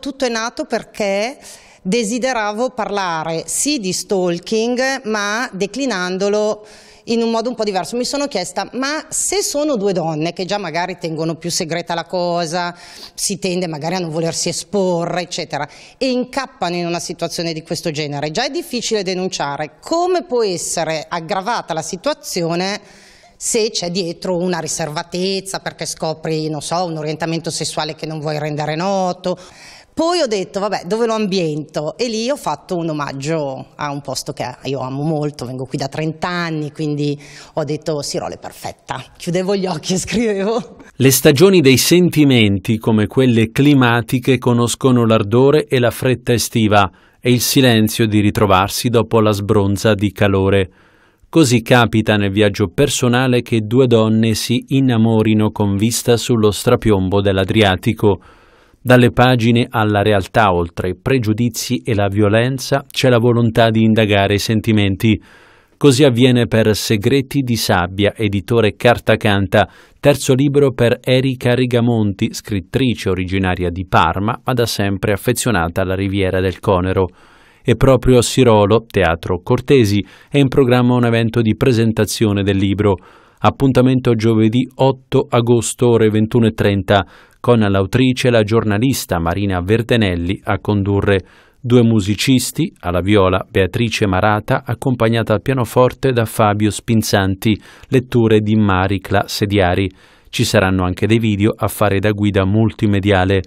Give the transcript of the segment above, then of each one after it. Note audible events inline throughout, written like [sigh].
Tutto è nato perché desideravo parlare sì di stalking ma declinandolo in un modo un po' diverso. Mi sono chiesta, ma se sono due donne che già magari tengono più segreta la cosa, si tende magari a non volersi esporre, eccetera, e incappano in una situazione di questo genere, già è difficile denunciare, come può essere aggravata la situazione se c'è dietro una riservatezza perché scopri, non so, un orientamento sessuale che non vuoi rendere noto? Poi ho detto, vabbè, dove lo ambiento? E lì ho fatto un omaggio a un posto che io amo molto, vengo qui da 30 anni, quindi ho detto Sirole è perfetta. Chiudevo gli occhi e [laughs] scrivevo. Le stagioni dei sentimenti, come quelle climatiche, conoscono l'ardore e la fretta estiva e il silenzio di ritrovarsi dopo la sbronza di calore. Così capita nel viaggio personale che due donne si innamorino con vista sullo strapiombo dell'Adriatico dalle pagine alla realtà, oltre i pregiudizi e la violenza, c'è la volontà di indagare i sentimenti. Così avviene per Segreti di Sabbia, editore Carta Canta, terzo libro per Erika Rigamonti, scrittrice originaria di Parma, ma da sempre affezionata alla Riviera del Conero. E proprio a Sirolo, Teatro Cortesi, è in programma un evento di presentazione del libro. Appuntamento giovedì 8 agosto ore 21.30 con l'autrice e la giornalista Marina Verdenelli a condurre due musicisti, alla viola Beatrice Marata, accompagnata al pianoforte da Fabio Spinzanti, letture di Maricla Sediari. Ci saranno anche dei video a fare da guida multimediale.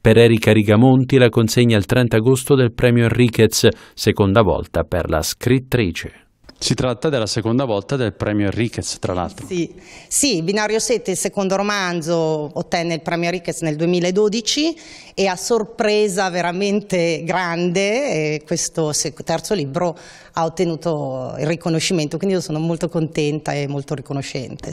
Per Erika Rigamonti la consegna il 30 agosto del premio Enriquez, seconda volta per la scrittrice. Si tratta della seconda volta del premio Enriquez, tra l'altro. Sì, sì Binario 7, il secondo romanzo, ottenne il premio Enriquez nel 2012 e a sorpresa veramente grande eh, questo terzo libro ha ottenuto il riconoscimento, quindi io sono molto contenta e molto riconoscente.